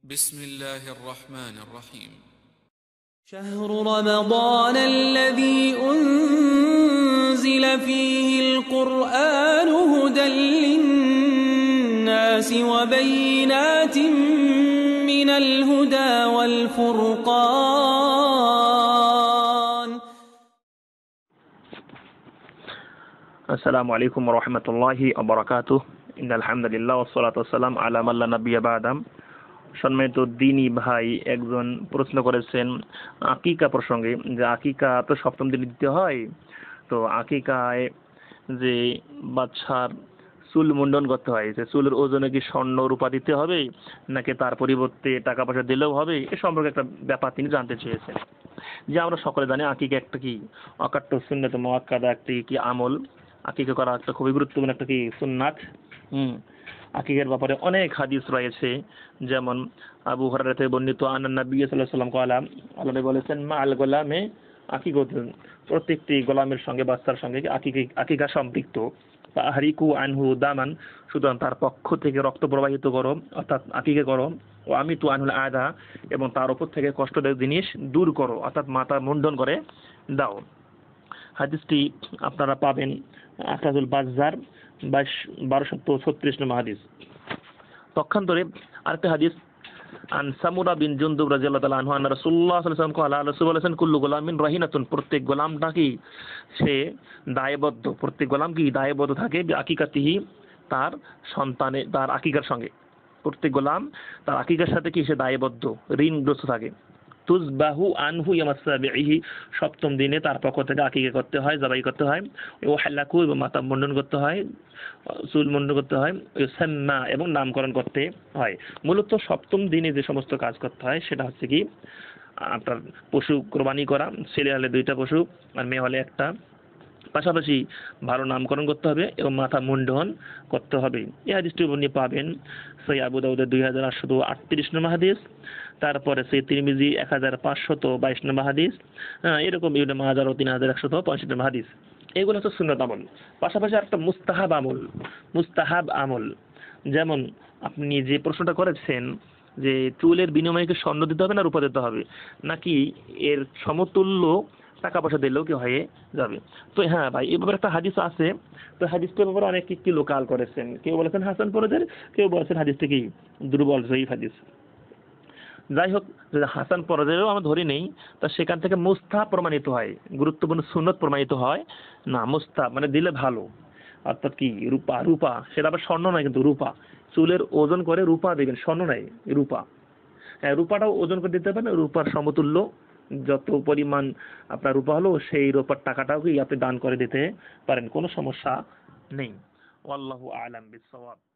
بسم الله الرحمن الرحيم شهر رمضان الذي أنزل فيه القرآن هدى للناس وبينات من الهدى والفرقان السلام عليكم ورحمة الله وبركاته إن الحمد لله والصلاة والسلام على من لا نبي بعد সম্মানিত দিনী ভাই একজন প্রশ্ন করেছেন আকিকা প্রসঙ্গে যে আকিকা তো সপ্তম দিনে দিতে হয় তো আকিকায় যে বাচ্চার চুল মুন্ডন করতে হয় যে চুলের ওজনে কি স্বর্ণ রূপা দিতে হবে নাকি তার পরিবর্তে টাকা পয়সা দিলেও হবে এ সম্পর্কে একটা ব্যাপার তিনি জানতে চেয়েছেন যে আমরা সকলে জানি আকিকা একটা কি অকাট্য শূন্যতম আকাদা একটি কি আমল আকিকা করা একটা খুবই গুরুত্বপূর্ণ একটা কি সুন্নাথ হুম আকিকের ব্যাপারে অনেক হাদিস রয়েছে যেমন আবু হরাতে বর্ণিত আনান নবী সাল্লাম কালাম আল্লাহ বলেছেন মা আল গোলামে আকিগত প্রত্যেকটি গোলামের সঙ্গে বাচ্চার সঙ্গে আকিকে আকিকা সম্পৃক্ত হারিকু আনহু দামান সুতরাং তার পক্ষ থেকে রক্ত প্রবাহিত করো অর্থাৎ আকিকে করো ও আমি তু আনহুল আদা এবং তার উপর থেকে কষ্টদায়ক জিনিস দূর করো অর্থাৎ মাথা মুন্ডন করে দাও হাদিসটি আপনারা পাবেন আখরাজুল বাজার বাইশ বারোশো ছত্রিশ নম্বর হাদিস পক্ষান্তরে আরেকটা হাদিস আন সামুরা বিন জুন্দুব রাজিয়াল্লাহু তাআলা আনহু আন্না রাসূলুল্লাহ সাল্লাল্লাহু আলাইহি ওয়াসাল্লাম বলেছেন কুল্লু গোলামিন রাহিনাতুন প্রত্যেক গোলাম নাকি সে দায়বদ্ধ প্রত্যেক গোলাম কি দায়বদ্ধ থাকে আকিকাতিহি তার সন্তানে তার আকিকার সঙ্গে প্রত্যেক গোলাম তার আকিকার সাথে কি সে দায়বদ্ধ ঋণগ্রস্ত থাকে তুজবাহু আনহু ইয়ামাসাবিহি সপ্তম দিনে তার পক্ষ থেকে আকিকা করতে হয় জবাই করতে হয় ও হাল্লাকু এবং মাতা মুন্ডন করতে হয় চুল মুন্ডন করতে হয় সান্না এবং নামকরণ করতে হয় মূলত সপ্তম দিনে যে সমস্ত কাজ করতে হয় সেটা হচ্ছে কি আপনার পশু কোরবানি করা ছেলে হলে দুইটা পশু আর মেয়ে হলে একটা পাশাপাশি ভালো নামকরণ করতে হবে এবং মাথা মুন্ডন করতে হবে এই হাদিসটি আপনি পাবেন সেই আবু দাউদের দুই হাজার আটশত আটত্রিশ নম্বর হাদিস তারপরে সেই তিরমিজি এক হাজার পাঁচশত বাইশ নম্বর হাদিস হ্যাঁ, এরকম ইউনে মাহাজার ও তিন হাজার একশত পঁয়ষট্টি নম্বর হাদিস এগুলো হচ্ছে সুন্নত আমল পাশাপাশি একটা মুস্তাহাব আমল মুস্তাহাব আমল যেমন আপনি যে প্রশ্নটা করেছেন যে চুলের বিনিময়কে স্বর্ণ দিতে হবে না রূপা দিতে হবে নাকি এর সমতুল্য টাকা পয়সা দিলেও কি হয়ে যাবে তো হ্যাঁ ভাই এ ব্যাপারে একটা হাদিস আছে তো হাদিসটার ব্যাপারে অনেক কি লোকাল করেছেন কেউ বলেছেন হাসান পরদের কেউ বলেছেন হাদিস থেকে দুর্বল জয়ীফ হাদিস যাই হোক হাসান পরাজয়ও আমরা ধরি নেই তো সেখান থেকে মুস্তাহ প্রমাণিত হয় গুরুত্বপূর্ণ সুনত প্রমাণিত হয় না মুস্তাহ মানে দিলে ভালো অর্থাৎ কি রূপা রূপা সেটা আবার স্বর্ণ নয় কিন্তু রূপা চুলের ওজন করে রূপা দেবেন স্বর্ণ নাই রূপা হ্যাঁ রূপাটাও ওজন করে দিতে পারেন রূপার সমতুল্য যত পরিমাণ আপনার রূপা হলো সেই রূপার টাকাটাও কি আপনি দান করে দিতে পারেন কোনো সমস্যা নেই আল্লাহ আলাম বিসওয়াব